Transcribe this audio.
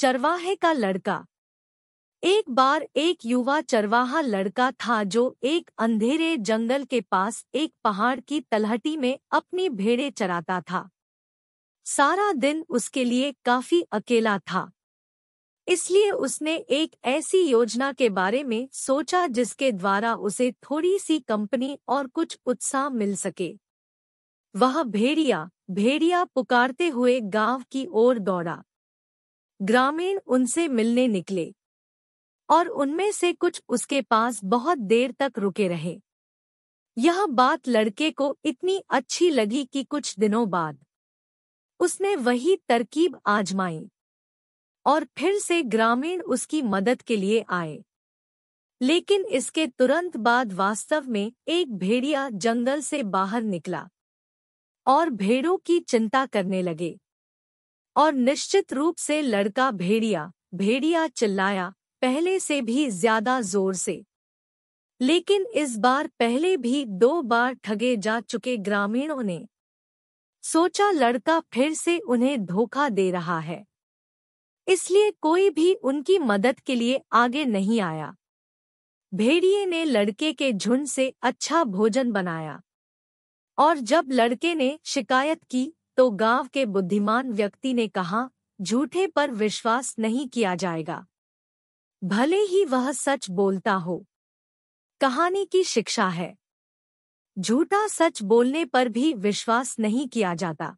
चरवाहे का लड़का एक बार एक युवा चरवाहा लड़का था जो एक अंधेरे जंगल के पास एक पहाड़ की तलहटी में अपनी भेड़े चराता था सारा दिन उसके लिए काफी अकेला था इसलिए उसने एक ऐसी योजना के बारे में सोचा जिसके द्वारा उसे थोड़ी सी कंपनी और कुछ उत्साह मिल सके वह भेड़िया भेड़िया पुकारते हुए गांव की ओर दौड़ा ग्रामीण उनसे मिलने निकले और उनमें से कुछ उसके पास बहुत देर तक रुके रहे यह बात लड़के को इतनी अच्छी लगी कि कुछ दिनों बाद उसने वही तरकीब आजमाई और फिर से ग्रामीण उसकी मदद के लिए आए लेकिन इसके तुरंत बाद वास्तव में एक भेड़िया जंगल से बाहर निकला और भेड़ों की चिंता करने लगे और निश्चित रूप से लड़का भेड़िया भेड़िया चिल्लाया पहले से भी ज्यादा जोर से लेकिन इस बार पहले भी दो बार ठगे जा चुके ग्रामीणों ने सोचा लड़का फिर से उन्हें धोखा दे रहा है इसलिए कोई भी उनकी मदद के लिए आगे नहीं आया भेड़िए ने लड़के के झुंड से अच्छा भोजन बनाया और जब लड़के ने शिकायत की तो गांव के बुद्धिमान व्यक्ति ने कहा झूठे पर विश्वास नहीं किया जाएगा भले ही वह सच बोलता हो कहानी की शिक्षा है झूठा सच बोलने पर भी विश्वास नहीं किया जाता